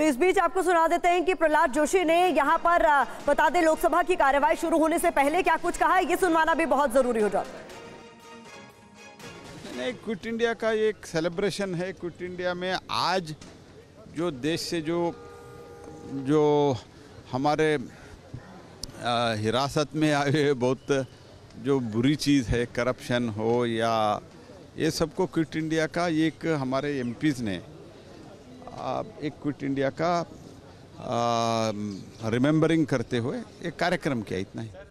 तो इस बीच आपको सुना देते हैं कि प्रहलाद जोशी ने यहाँ पर बता दें लोकसभा की कार्यवाही शुरू होने से पहले क्या कुछ कहा ये सुनवाना भी बहुत ज़रूरी हो जाता है नहीं क्विट इंडिया का एक सेलिब्रेशन है क्विट इंडिया में आज जो देश से जो जो हमारे हिरासत में आए हुए बहुत जो बुरी चीज़ है करप्शन हो या ये सबको क्विट इंडिया का एक हमारे एमपीज़ ने एक क्विट इंडिया का रिमेंबरिंग करते हुए एक कार्यक्रम किया इतना ही